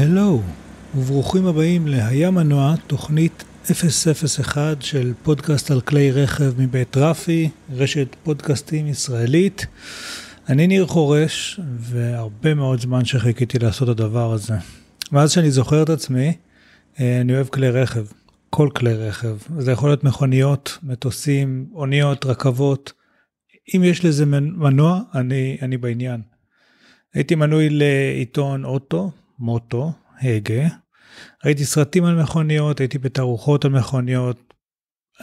הלו, וברוכים הבאים ל"היה מנוע", תוכנית 001 של פודקאסט על כלי רכב מבית רפי, רשת פודקאסטים ישראלית. אני ניר חורש, והרבה מאוד זמן שחיכיתי לעשות את הדבר הזה. מאז שאני זוכר את עצמי, אה, אני אוהב כלי רכב, כל כלי רכב. זה יכול להיות מכוניות, מטוסים, אוניות, רכבות. אם יש לזה מנוע, אני, אני בעניין. הייתי מנוי לעיתון אוטו, מוטו, הגה. ראיתי סרטים על מכוניות, הייתי בתערוכות על מכוניות.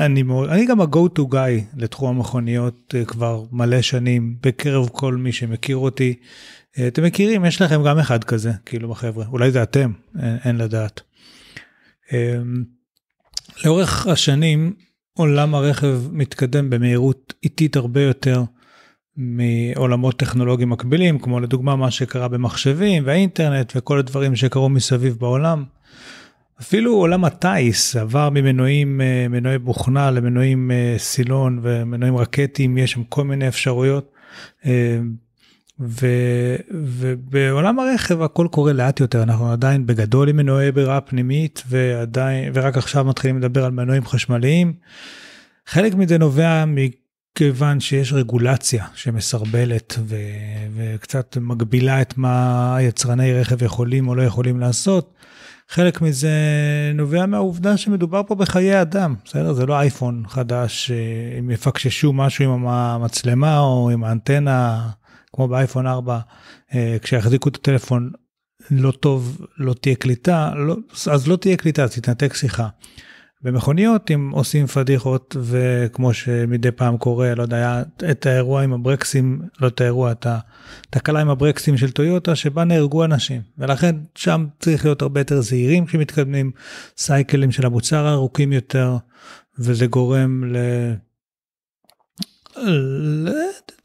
אני מאוד, אני גם ה-go to guy לתחום המכוניות אה, כבר מלא שנים בקרב כל מי שמכיר אותי. אה, אתם מכירים, יש לכם גם אחד כזה, כאילו בחבר'ה, אולי זה אתם, אין, אה, אין לדעת. אמ, לאורך השנים עולם הרכב מתקדם במהירות איטית הרבה יותר. מעולמות טכנולוגיים מקבילים, כמו לדוגמה מה שקרה במחשבים והאינטרנט וכל הדברים שקרו מסביב בעולם. אפילו עולם הטיס עבר ממנועים, אה, מנועי בוכנה למנועים אה, סילון ומנועים רקטיים, יש שם כל מיני אפשרויות. אה, ו, ובעולם הרכב הכל קורה לאט יותר, אנחנו עדיין בגדול עם מנועי בירה פנימית ועדיין, ורק עכשיו מתחילים לדבר על מנועים חשמליים. חלק מזה נובע כיוון שיש רגולציה שמסרבלת ו... וקצת מגבילה את מה יצרני רכב יכולים או לא יכולים לעשות, חלק מזה נובע מהעובדה שמדובר פה בחיי אדם, בסדר? זה לא אייפון חדש, אה, אם יפקששו משהו עם המצלמה או עם האנטנה, כמו באייפון 4, אה, כשיחזיקו את הטלפון לא טוב, לא תהיה קליטה, לא, אז לא תהיה קליטה, תתנתק שיחה. במכוניות אם עושים פדיחות וכמו שמדי פעם קורה לא יודע את האירוע עם הברקסים לא את האירוע את התקלה עם הברקסים של טויוטה שבה נהרגו אנשים ולכן שם צריך להיות הרבה יותר זהירים כשמתקדמים סייקלים של המוצר ארוכים יותר וזה גורם ל...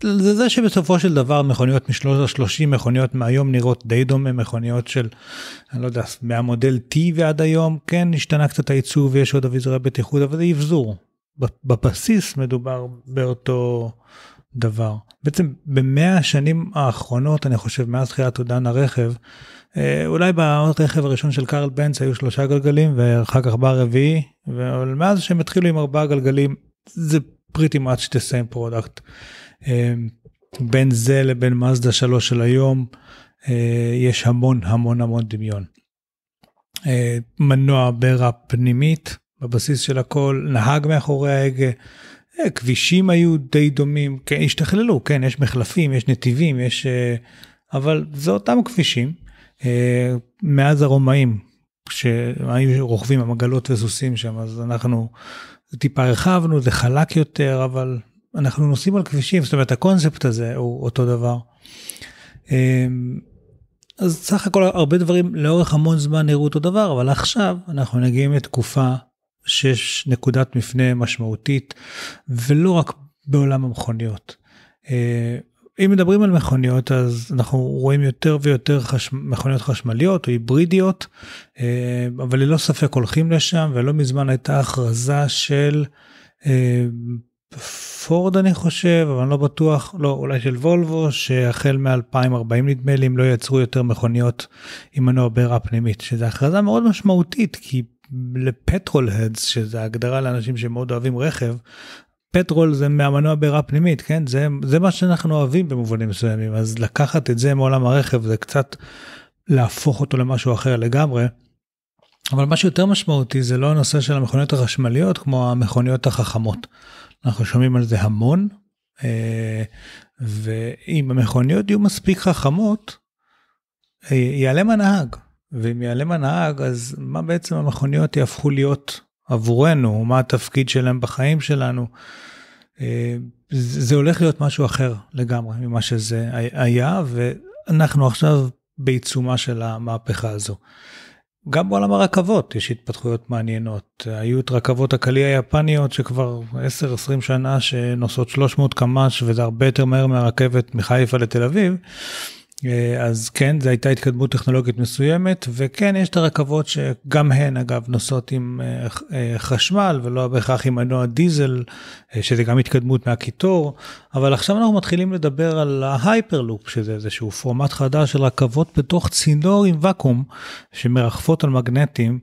זה זה שבסופו של דבר מכוניות משלוש השלושים מכוניות מהיום נראות די דומה מכוניות של אני לא יודע מהמודל T ועד היום כן השתנה קצת הייצור ויש עוד אביזרי בטיחות אבל זה יבזור. בבסיס מדובר באותו דבר. בעצם במאה השנים האחרונות אני חושב מאז תחילת עודן הרכב אה, אולי ברכב הראשון של קארל בנץ היו שלושה גלגלים ואחר כך בא רביעי אבל מאז שהם התחילו עם ארבעה גלגלים זה pretty much the same product. אמ, בין זה לבין מזדה 3 של היום אה, יש המון המון המון דמיון. אה, מנוע ברה פנימית בבסיס של הכל, נהג מאחורי ההגה, אה, כבישים היו די דומים, כן, השתכללו, כן, יש מחלפים, יש נתיבים, יש... אבל זה אותם כבישים. מאז הרומאים, כשהיו רוכבים עם עגלות וסוסים שם, אז אנחנו זה טיפה הרחבנו, זה חלק יותר, אבל אנחנו נוסעים על כבישים, זאת אומרת הקונספט הזה הוא אותו דבר. אמ, אז סך הכל הרבה דברים לאורך המון זמן נראו אותו דבר, אבל עכשיו אנחנו נגיעים לתקופה שיש נקודת מפנה משמעותית, ולא רק בעולם המכוניות. אמ, אם מדברים על מכוניות אז אנחנו רואים יותר ויותר חש... מכוניות חשמליות או היברידיות אה, אבל ללא ספק הולכים לשם ולא מזמן הייתה הכרזה של אה, פורד אני חושב אבל אני לא בטוח לא אולי של וולבו שהחל מ-2040 נדמה לי אם לא יצרו יותר מכוניות עם מנוע בעירה פנימית שזה הכרזה מאוד משמעותית כי לפטרול הדס שזה הגדרה לאנשים שמאוד אוהבים רכב פטרול זה מהמנוע בעירה פנימית, כן? זה, זה מה שאנחנו אוהבים במובנים מסוימים, אז לקחת את זה מעולם הרכב זה קצת להפוך אותו למשהו אחר לגמרי. אבל מה שיותר משמעותי זה לא הנושא של המכוניות החשמליות כמו המכוניות החכמות. אנחנו שומעים על זה המון, אה, ואם המכוניות יהיו מספיק חכמות, ייעלם אה, הנהג. ואם ייעלם הנהג, אז מה בעצם המכוניות יהפכו להיות עבורנו, מה התפקיד שלהם בחיים שלנו. אה, זה הולך להיות משהו אחר לגמרי ממה שזה היה, ואנחנו עכשיו בעיצומה של המהפכה הזו. גם בעולם הרכבות יש התפתחויות מעניינות. היו את רכבות הקליע היפניות שכבר 10-20 שנה שנוסעות 300 קמ"ש וזה הרבה יותר מהר מהרכבת מחיפה לתל אביב, אה, אז כן, זו הייתה התקדמות טכנולוגית מסוימת, וכן, יש את הרכבות שגם הן, אגב, נוסעות עם אה, אה, חשמל, ולא בהכרח עם מנוע דיזל, שזה גם התקדמות מהקיטור, אבל עכשיו אנחנו מתחילים לדבר על ההייפרלופ, שזה איזשהו פורמט חדש של רכבות בתוך צינור עם ואקום, שמרחפות על מגנטים,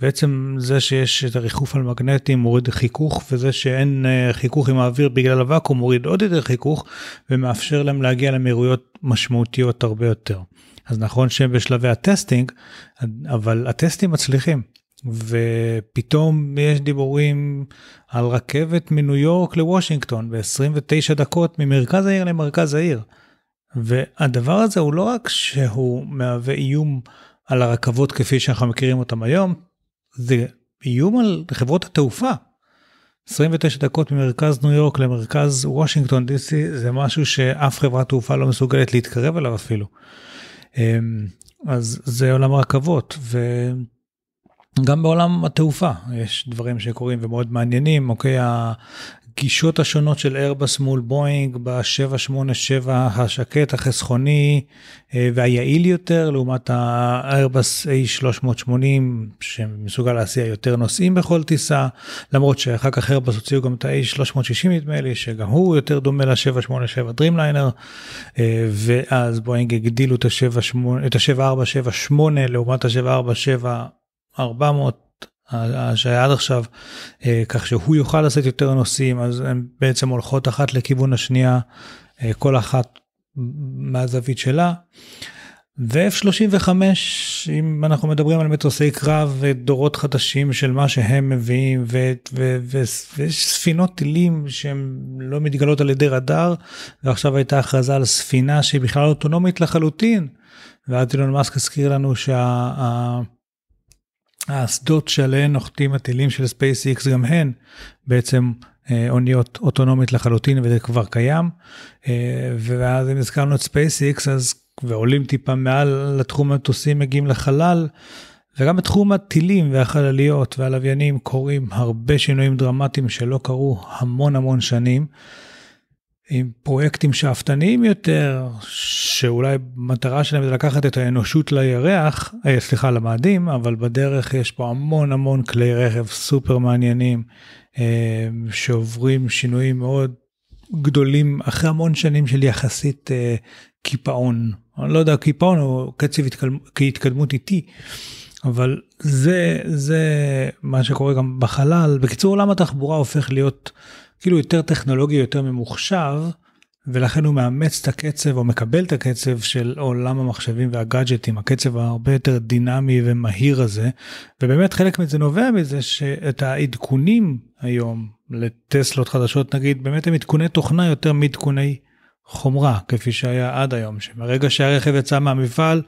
בעצם זה שיש את הריחוף על מגנטים מוריד חיכוך וזה שאין אה, חיכוך עם האוויר בגלל הוואקום מוריד עוד יותר חיכוך ומאפשר להם להגיע למהירויות משמעותיות הרבה יותר. אז נכון שהם בשלבי הטסטינג אבל הטסטים מצליחים ופתאום יש דיבורים על רכבת מניו יורק לוושינגטון ב-29 דקות ממרכז העיר למרכז העיר. והדבר הזה הוא לא רק שהוא מהווה איום על הרכבות כפי שאנחנו מכירים אותם היום, זה איום על חברות התעופה. 29 דקות ממרכז ניו יורק למרכז וושינגטון דיסי זה משהו שאף חברת תעופה לא מסוגלת להתקרב אליו אפילו. אמ, אז זה עולם הרכבות וגם בעולם התעופה יש דברים שקורים ומאוד מעניינים אוקיי הגישות השונות של איירבס מול בואינג ב-787 השקט, החסכוני אה, והיעיל יותר, לעומת האיירבס A380 שמסוגל להסיע יותר נוסעים בכל טיסה, למרות שאחר כך איירבס הוציאו גם את ה-A360 נדמה לי, שגם הוא יותר דומה ל-787 Dreamliner, אה, ואז בואינג הגדילו את ה-747 לעומת ה-747 400. שהיה עד עכשיו, אה, כך שהוא יוכל לשאת יותר נושאים, אז הן בעצם הולכות אחת לכיוון השנייה, אה, כל אחת מהזווית שלה. ו-F-35, אם אנחנו מדברים על מטוסי קרב ודורות חדשים של מה שהם מביאים, ויש ספינות טילים שהן לא מתגלות על ידי רדאר, ועכשיו הייתה הכרזה על ספינה שהיא בכלל אוטונומית לחלוטין, ואז אילון מאסק הזכיר לנו שה... האסדות שעליהן נוחתים הטילים של SpaceX גם הן בעצם אה, אוניות אוטונומית לחלוטין וזה כבר קיים. אה, ואז אם הזכרנו את SpaceX אז ועולים טיפה מעל לתחום המטוסים מגיעים לחלל. וגם בתחום הטילים והחלליות והלוויינים קורים הרבה שינויים דרמטיים שלא קרו המון המון שנים. עם פרויקטים שאפתניים יותר, שאולי מטרה שלהם זה לקחת את האנושות לירח, אי, אה, סליחה, למאדים, אבל בדרך יש פה המון המון כלי רכב סופר מעניינים, אה, שעוברים שינויים מאוד גדולים אחרי המון שנים של יחסית אה, קיפאון. אני לא יודע, קיפאון או קצב התקדמ, התקדמות איטי, אבל זה, זה מה שקורה גם בחלל. בקיצור, עולם התחבורה הופך להיות... כאילו יותר טכנולוגי, יותר ממוחשב, ולכן הוא מאמץ את הקצב או מקבל את הקצב של עולם המחשבים והגאדג'טים, הקצב ההרבה יותר דינמי ומהיר הזה, ובאמת חלק מזה נובע מזה שאת העדכונים היום לטסלות חדשות נגיד, באמת הם עדכוני תוכנה יותר מעדכוני חומרה, כפי שהיה עד היום, שמרגע שהרכב יצא מהמפעל,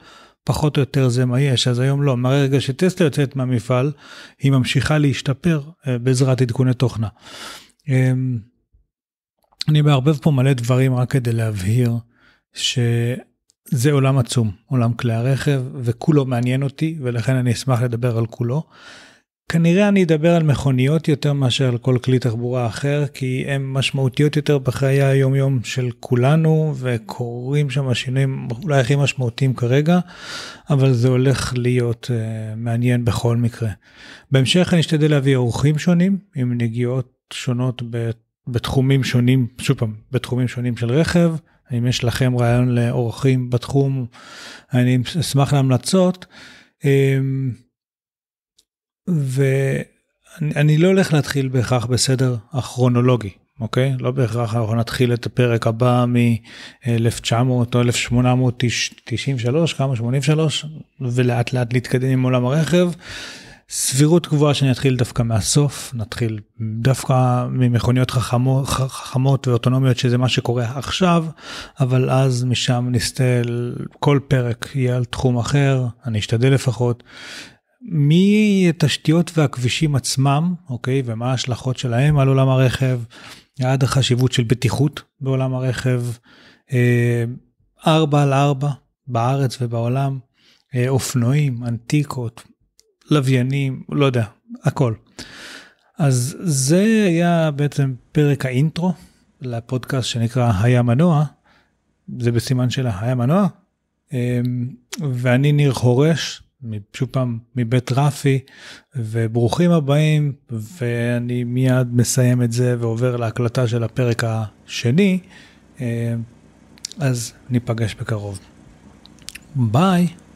פחות או יותר זה מה יש, אז היום לא, מהרגע שטסלה יוצאת מהמפעל, היא ממשיכה להשתפר אה, בעזרת עדכוני תוכנה. אמ, אני מערבב פה מלא דברים רק כדי להבהיר שזה עולם עצום, עולם כלי הרכב, וכולו מעניין אותי, ולכן אני אשמח לדבר על כולו. כנראה אני אדבר על מכוניות יותר מאשר על כל כלי תחבורה אחר, כי הן משמעותיות יותר בחיי היום-יום של כולנו, וקורים שם השינויים אולי הכי משמעותיים כרגע, אבל זה הולך להיות uh, מעניין בכל מקרה. בהמשך אני אשתדל להביא אורחים שונים, עם נגיעות שונות בתחומים שונים, שוב פעם, בתחומים שונים של רכב. אם יש לכם רעיון לאורחים בתחום, אני אשמח להמלצות. אמ, ואני לא הולך להתחיל בהכרח בסדר הכרונולוגי, אוקיי? לא בהכרח אנחנו נתחיל את הפרק הבא מ-1900 או 1893, כמה? 83, ולאט לאט להתקדם עם עולם הרכב. סבירות גבוהה שאני אתחיל דווקא מהסוף, נתחיל דווקא ממכוניות חכמו, חכמות ואוטונומיות שזה מה שקורה עכשיו, אבל אז משם נסתל כל פרק יהיה על תחום אחר, אני אשתדל לפחות. מתשתיות והכבישים עצמם, אוקיי, ומה ההשלכות שלהם על עולם הרכב, עד החשיבות של בטיחות בעולם הרכב, 4 אה, על 4 בארץ ובעולם, אה, אופנועים, אנטיקות, לוויינים, לא יודע, הכל. אז זה היה בעצם פרק האינטרו לפודקאסט שנקרא היה מנוע, זה בסימן של היה מנוע, אמ, ואני ניר חורש, שוב פעם מבית רפי, וברוכים הבאים, ואני מיד מסיים את זה ועובר להקלטה של הפרק השני, אמ, אז ניפגש בקרוב. ביי.